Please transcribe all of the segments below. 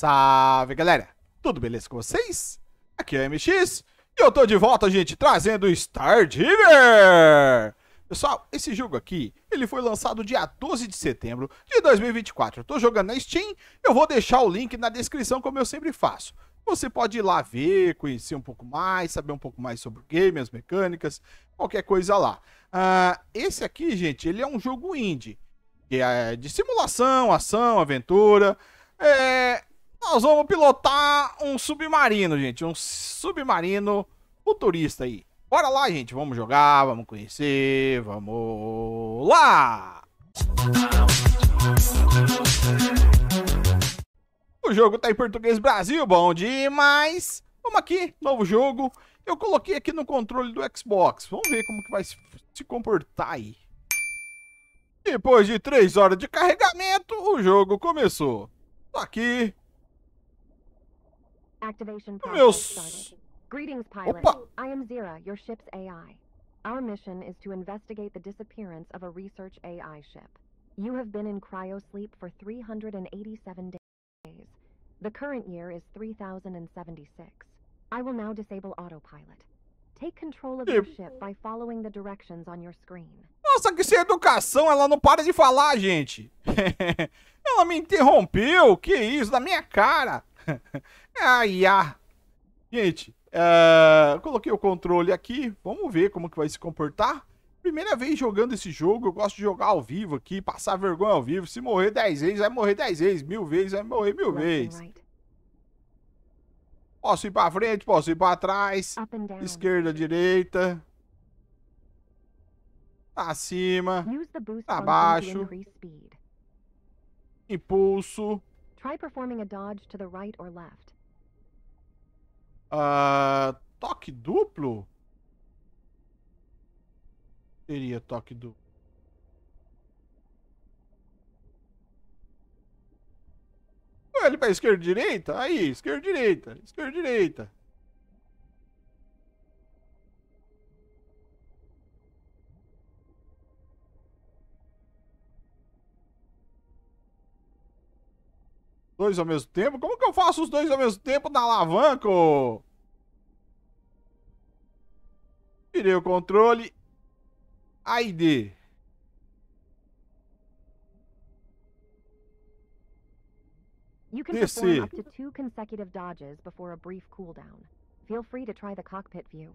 Salve, galera! Tudo beleza com vocês? Aqui é o MX e eu tô de volta, gente, trazendo Star Diver! Pessoal, esse jogo aqui, ele foi lançado dia 12 de setembro de 2024. Eu tô jogando na Steam, eu vou deixar o link na descrição, como eu sempre faço. Você pode ir lá ver, conhecer um pouco mais, saber um pouco mais sobre o game, as mecânicas, qualquer coisa lá. Uh, esse aqui, gente, ele é um jogo indie. Que é de simulação, ação, aventura. É, nós vamos pilotar um submarino, gente. Um submarino futurista aí. Bora lá, gente. Vamos jogar, vamos conhecer. Vamos lá! O jogo tá em português Brasil, bom demais. Vamos aqui, novo jogo. Eu coloquei aqui no controle do Xbox. Vamos ver como que vai se comportar aí. Depois de 3 horas de carregamento, o jogo começou. Tô tá aqui, Activation process started. Greetings, pilot. Opa. I am Zira, your ship's AI. Our mission is to investigate the disappearance of a research AI ship. You have been in cryosleep for 387 days. The current year is 3076. I will now disable autopilot. Take control of your ship by following the directions on your screen. Nossa, que sem educação, ela não para de falar, gente. ela me interrompeu, que isso, na minha cara. ai, ai. Gente, uh, coloquei o controle aqui. Vamos ver como que vai se comportar. Primeira vez jogando esse jogo, eu gosto de jogar ao vivo aqui, passar vergonha ao vivo. Se morrer 10 vezes, vai morrer 10 vezes. Mil vezes, vai morrer mil vezes. Posso ir pra frente, posso ir pra trás. Esquerda, direita. Pra cima. Pra baixo. Impulso. Try performing a dodge to the right or left. Uh, toque duplo? Seria toque duplo. Ele para esquerda e direita? Aí, esquerda e direita, esquerda e direita. Dois ao mesmo tempo? Como que eu faço os dois ao mesmo tempo na alavanca? Tirei o controle. Aide. You can perform up to two consecutive dodges before a brief cooldown. Feel free to try the cockpit view.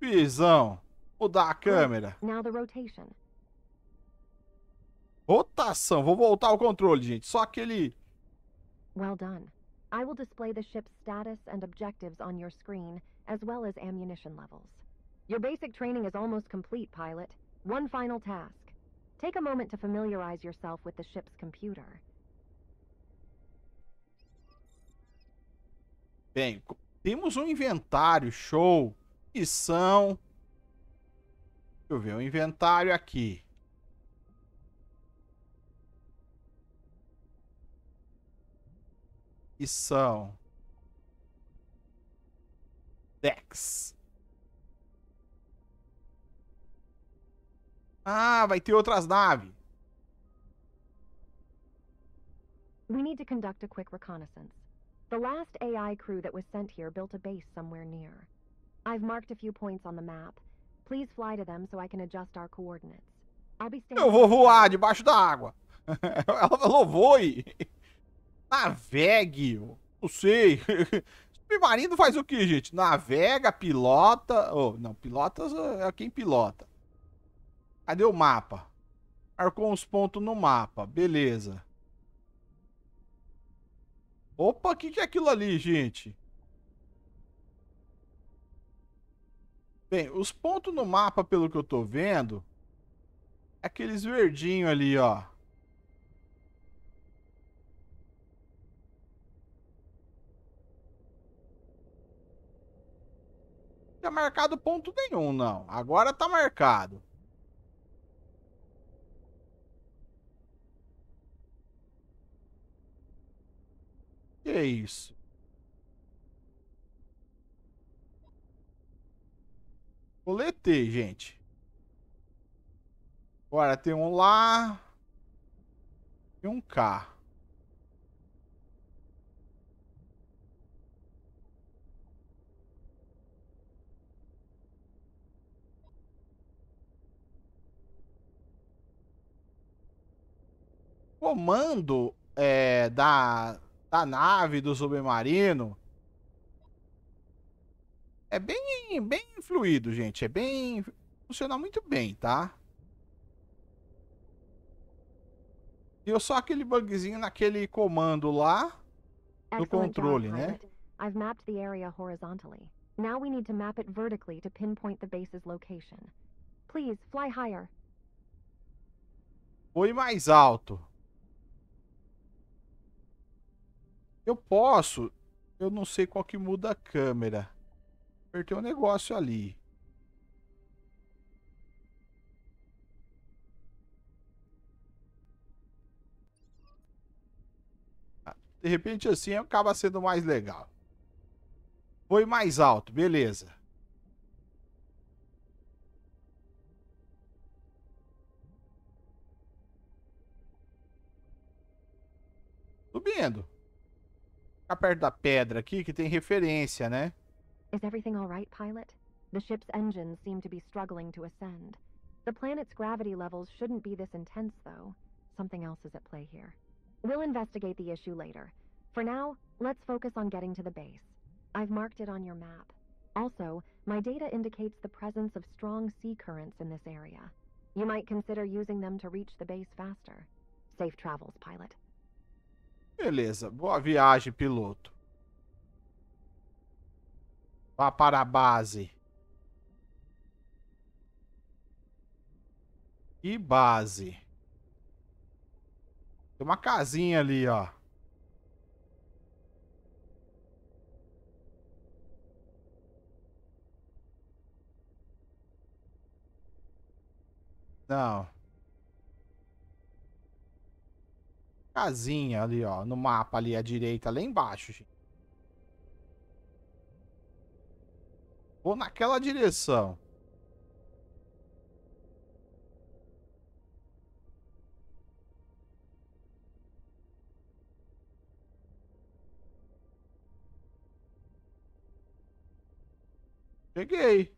Visão. Mudar a câmera. Now the rotation. Rotação. Vou voltar ao controle, gente. Só aquele... Well done. I will display the ship's status and objectives on your screen, as well as ammunition levels. Your basic training is almost complete, pilot. One final task. Take a moment to familiarize yourself with the ship's computer. Bem, temos um inventário, show. Missão. Deixa eu ver, o um inventário aqui. E são. Dex. Ah, vai ter outras naves. We need to conduct a quick reconnaissance. The last AI crew that was sent here built a base somewhere near. I've marked a few points on the map. Please fly to them so I can adjust our coordinates. I'll be Eu vou voar debaixo da água. Ela falou voe navegue. Não sei. Submarino faz o que, gente? Navega, pilota. Oh, não, pilotas é quem pilota. Cadê o mapa? Marcou uns pontos no mapa. Beleza. Opa, o que, que é aquilo ali, gente? Bem, os pontos no mapa, pelo que eu tô vendo, é aqueles verdinhos ali, ó. tinha marcado ponto nenhum, não. Agora tá marcado. Que é isso? Coletei, gente. Agora tem um lá e um cá. comando é, da, da nave, do submarino, é bem, bem fluido, gente. É bem. Funciona muito bem, tá? E eu só aquele bugzinho naquele comando lá do controle, job, né? I've mapped the area horizontally. Now we need to map it vertically to pinpoint the base's location. Please, fly higher. Foi mais alto. Eu posso. Eu não sei qual que muda a câmera. Apertei um negócio ali. Ah, de repente assim acaba sendo mais legal. Foi mais alto, beleza. Subindo. ficar perto da pedra aqui que tem referência, né? Is everything all right, pilot? The ship's engines seem to be struggling to ascend. The planet's gravity levels shouldn't be this intense, though. Something else is at play here. We'll investigate the issue later. For now, let's focus on getting to the base. I've marked it on your map. Also, my data indicates the presence of strong sea currents in this area. You might consider using them to reach the base faster. Safe travels, pilot. Beleza, boa viagem, piloto. Vá para a base. E base. Tem uma casinha ali, ó. Não. casinha ali, ó, no mapa ali à direita, lá embaixo, gente. Vou naquela direção. Cheguei.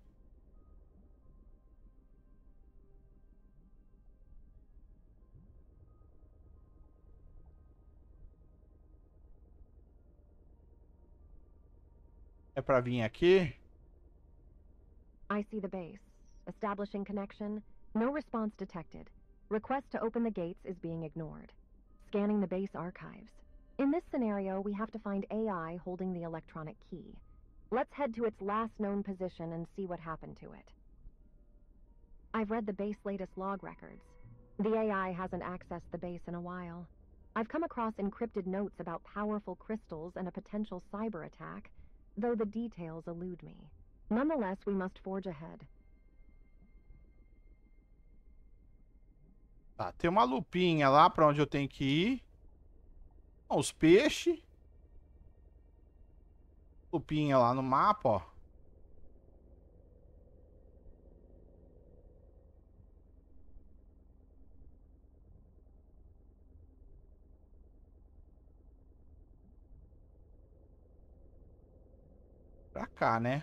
pra vir aqui. I see the base. Establishing connection. No response detected. Request to open the gates is being ignored. Scanning the base archives. In this scenario, we have to find AI holding the electronic key. Let's head to its last known position and see what happened to it. I've read the base latest log records. The AI hasn't accessed the base in a while. I've come across encrypted notes about powerful crystals and a potential cyber attack, though the details elude me. Nonetheless, we must forge ahead. Tá, tem uma lupinha lá pra onde eu tenho que ir. Ó, os peixes. Lupinha lá no mapa, ó. cá, né?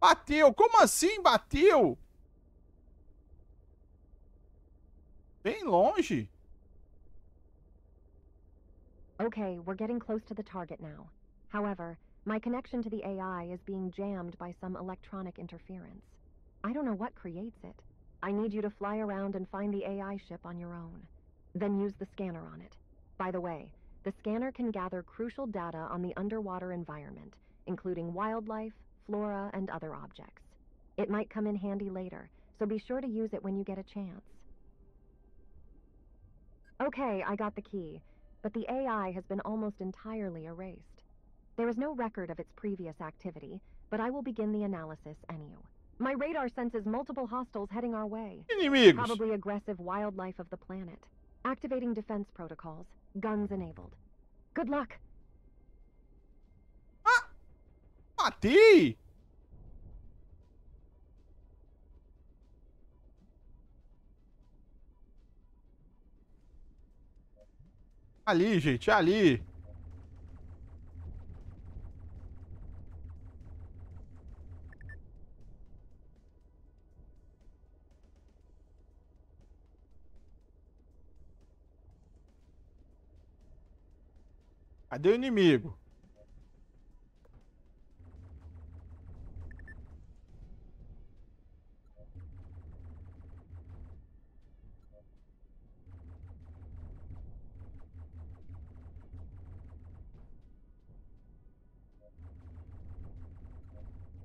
Bateu! Como assim bateu? Bem longe. Okay, we're getting close to the target now. However, my connection to the AI is being jammed by some electronic interference. I don't know what creates it. I need you to fly around and find the AI ship on your own. Then use the scanner on it. By the way, the scanner can gather crucial data on the underwater environment including wildlife, flora, and other objects. It might come in handy later, so be sure to use it when you get a chance. Okay, I got the key, but the AI has been almost entirely erased. There is no record of its previous activity, but I will begin the analysis anyway. My radar senses multiple hostiles heading our way. Probably aggressive wildlife of the planet. Activating defense protocols. Guns enabled. Good luck! matei! Ali, gente, ali. Cadê o inimigo?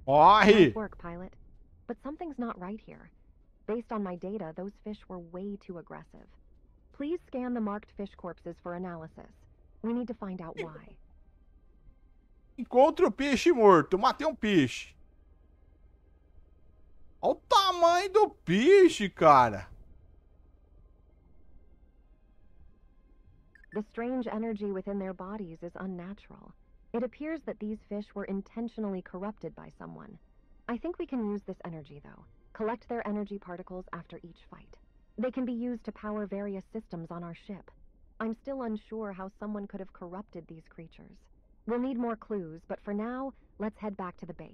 Nice work, pilot. But something's not right here. Based on my data, those fish were way too aggressive. Please scan the marked fish corpses for analysis. We need to find out why. Encontre o peixe morto. Matei um peixe. Olha o tamanho do peixe, cara. The strange energy within their bodies is unnatural. It appears that these fish were intentionally corrupted by someone. I think we can use this energy, though. Collect their energy particles after each fight. They can be used to power various systems on our ship. I'm still unsure how someone could have corrupted these creatures. We'll need more clues, but for now, let's head back to the base.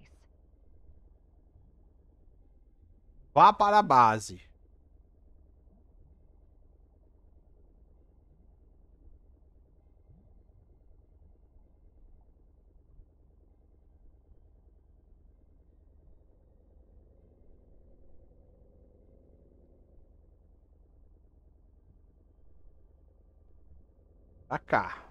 Vá para a base. Pra cá.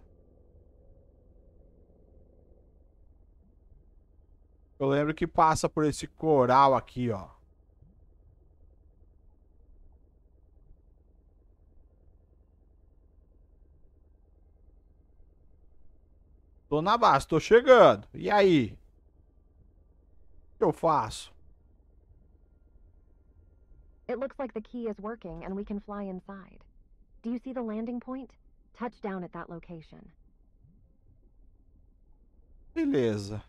Eu lembro que passa por esse coral aqui, ó. Tô na base, tô chegando. E aí? O que eu faço? It looks like the key is working and we can fly inside. Do you see the landing point? Touch down at that location. Beleza.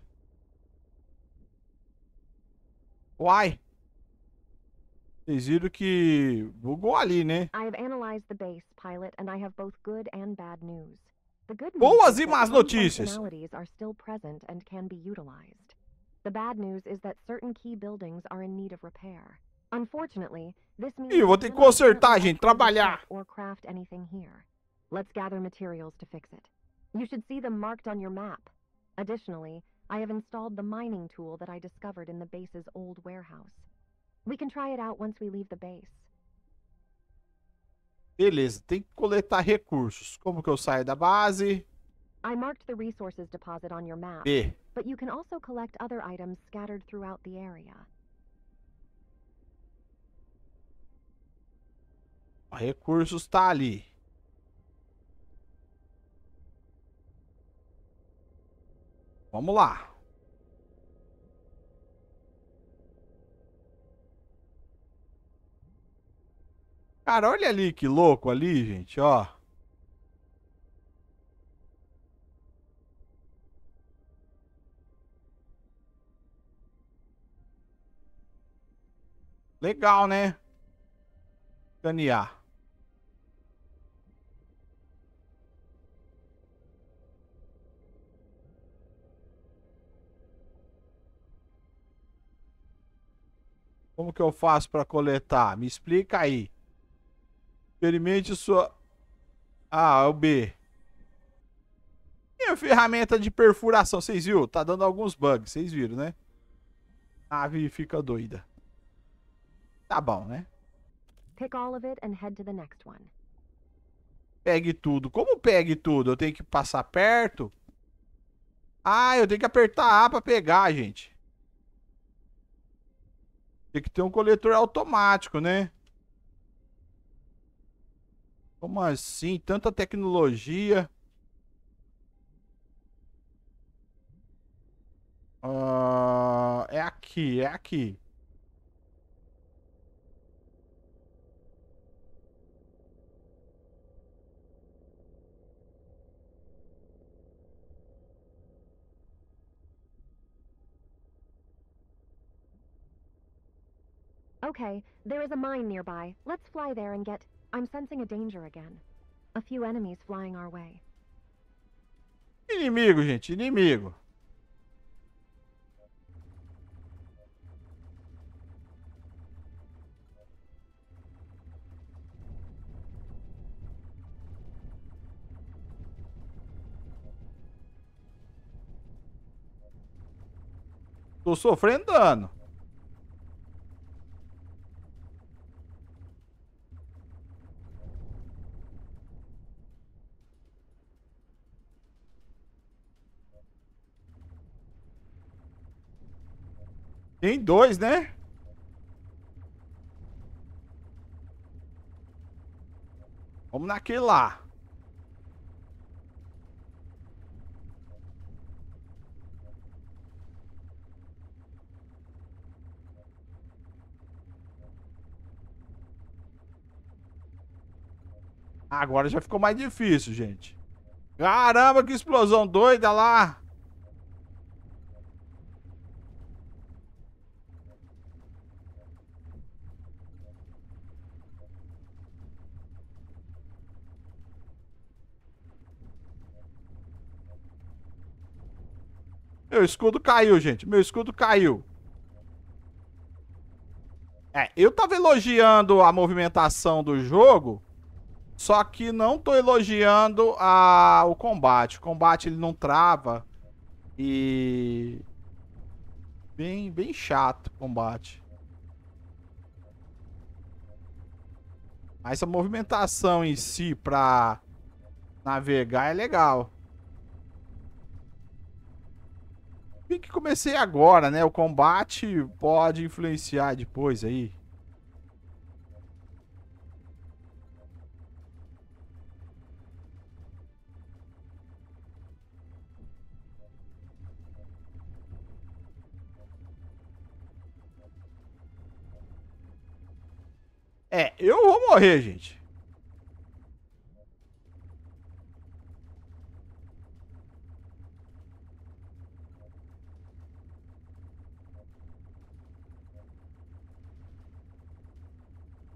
Why? Vocês viram que bugou ali, né? I have analyzed the base, pilot, and I have both good and bad news. The good news is that are still present and can be utilized. The bad news is that certain key buildings are in need of repair. Unfortunately, this means Ih, vou ter que consertar, gente, trabalhar. Or craft anything here. Let's gather materials to fix it. You should see them marked on your map. Additionally, I have installed the mining tool that I discovered in the base's old warehouse. We can try it out once we leave the base. Beleza, tem que coletar recursos. Como que eu saio da base? I marked the resources deposit on your map, B. but you can also collect other items scattered throughout the area. Recursos tá ali. Vamos lá. Cara, olha ali que louco ali, gente, ó. Legal, né? Canear. Como que eu faço para coletar? Me explica aí. Experimente sua... Ah, é o B. Minha ferramenta de perfuração, vocês viram? Tá dando alguns bugs, vocês viram, né? A ave fica doida. Tá bom, né? Pegue tudo. Como pegue tudo? Eu tenho que passar perto? Ah, eu tenho que apertar A pra pegar, gente. Tem que ter um coletor automático, né? Como assim? Tanta tecnologia. Ah, é aqui, é aqui. Okay, there is a mine nearby. Let's fly there and get... I'm sensing a danger again. A few enemies flying our way. Inimigo, gente, inimigo. Tô sofrendo dano. Tem dois, né? Vamos naquele lá. Agora já ficou mais difícil, gente. Caramba, que explosão doida lá! Meu escudo caiu, gente. Meu escudo caiu. É, eu tava elogiando a movimentação do jogo, só que não tô elogiando a, o combate. O combate ele não trava e bem bem chato o combate. Mas a movimentação em si pra navegar é legal. que comecei agora, né? O combate pode influenciar depois aí. É, eu vou morrer, gente.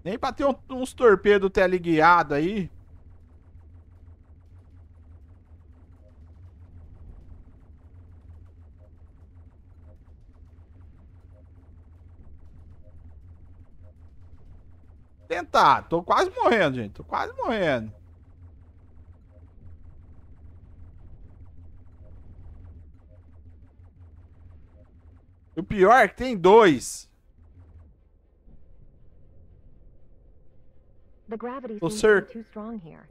Nem pra ter um, uns torpedos teleguiado aí. Tentar. Tô quase morrendo, gente. Tô quase morrendo. O pior é que tem dois. The gravity seems ser... too strong here.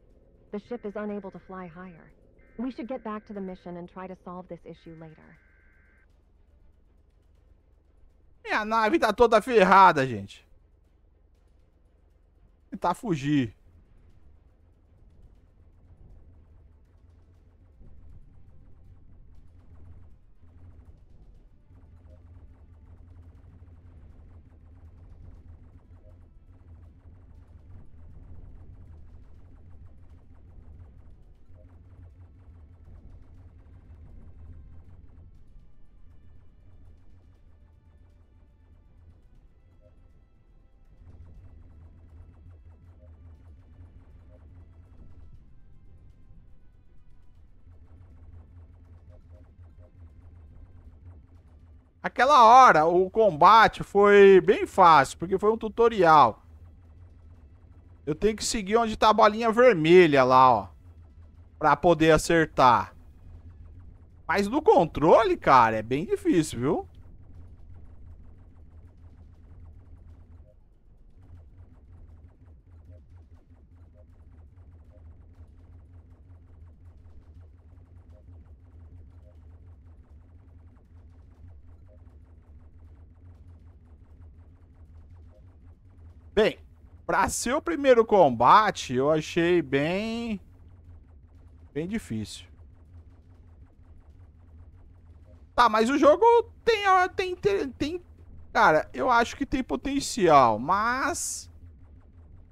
The ship is unable to fly higher. We should get back to the mission and try to solve this issue later. Minha é, nave tá toda ferrada, gente. Tentar fugir. Aquela hora, o combate foi bem fácil, porque foi um tutorial. Eu tenho que seguir onde tá a bolinha vermelha lá, ó. Pra poder acertar. Mas no controle, cara, é bem difícil, viu? Bem, para ser o primeiro combate, eu achei bem... Bem difícil. Tá, mas o jogo tem, tem, tem, tem... Cara, eu acho que tem potencial, mas...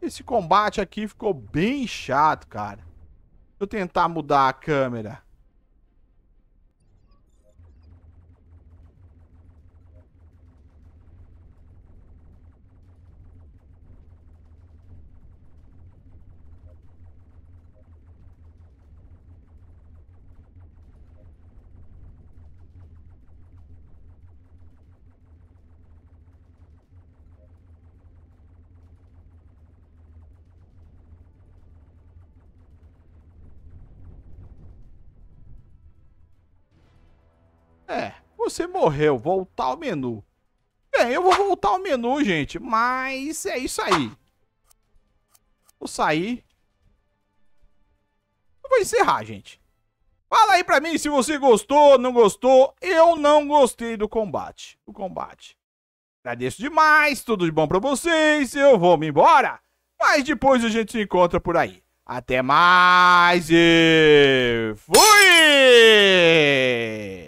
Esse combate aqui ficou bem chato, cara. Deixa eu tentar mudar a câmera. É, você morreu, voltar ao menu. Bem, eu vou voltar ao menu, gente, mas é isso aí. Vou sair. Eu vou encerrar, gente. Fala aí pra mim se você gostou, não gostou. Eu não gostei do combate. Do combate. Agradeço demais, tudo de bom pra vocês. Eu vou me embora. Mas depois a gente se encontra por aí. Até mais e fui!